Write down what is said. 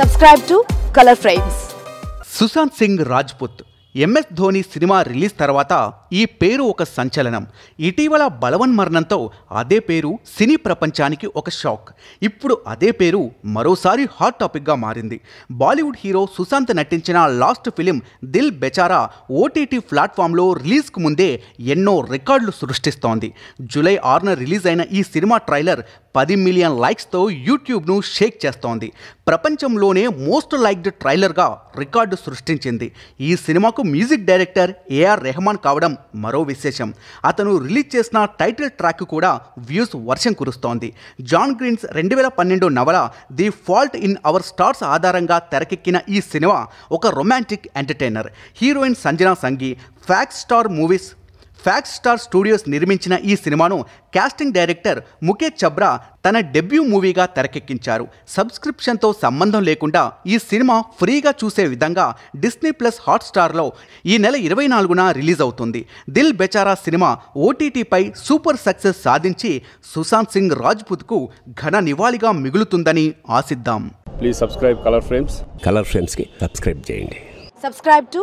subscribe to colour frames Sushant Singh Rajput MS Dhoni సినిమా release తర్వాత ఈ పేరు ఒక సంచలనం ఇటీవల బలవన్ మరణంతో అదే పేరు సినీ ప్రపంచానికి ఒక షాక్ ఇప్పుడు అదే పేరు మరోసారి హాట్ టాపిక్గా మారింది బాలీవుడ్ హీరో సుశాంత్ నటించిన last film Dil Bechara OTT ప్లాట్ఫామ్లో రిలీజ్కు ముందే ఎన్నో రికార్డులు సృష్టిస్తోంది జూలై ఆరున రిలీజ్ అయిన ఈ సినిమా ట్రైలర్ పది మిలియన్ లైక్స్తో యూట్యూబ్ను షేక్ చేస్తోంది ప్రపంచంలోనే మోస్ట్ లైక్డ్ ట్రైలర్గా రికార్డు సృష్టించింది ఈ సినిమాకు మ్యూజిక్ డైరెక్టర్ ఏఆర్ రెహమాన్ కావడం మరో విశేషం అతను రిలీజ్ చేసిన టైటిల్ ట్రాక్ కూడా వ్యూస్ వర్షం కురుస్తోంది జాన్ గ్రీన్స్ రెండు వేల పన్నెండు నవల the fault in our stars ఆధారంగా తెరకెక్కిన ఈ సినిమా ఒక romantic entertainer heroine Sanjana Sanghi Fox Star movies Fox Star studios నిర్మించిన ఈ సినిమాను కాస్టింగ్ డైరెక్టర్ ముఖేష్ చబ్రా తన డెబ్యూ మూవీగా తెరకెక్కించారు సబ్స్క్రిప్షన్తో సంబంధం లేకుండా ఈ సినిమా ఫ్రీగా చూసే విధంగా డిస్నీ ప్లస్ హాట్స్టార్లో ఈ నెల ఇరవై నాలుగున రిలీజ్ అవుతుంది దిల్ బెచారా సినిమా ఓటీటీపై సూపర్ సక్సెస్ సాధించి సుశాంత్ సింగ్ రాజ్పుత్కు ఘన నివాళిగా మిగులుతుందని ఆశిద్దాం please subscribe colour frames colour ఫ్రేమ్స్కి సబ్స్క్రైబ్ చేయండి సబ్స్క్రైబ్ టు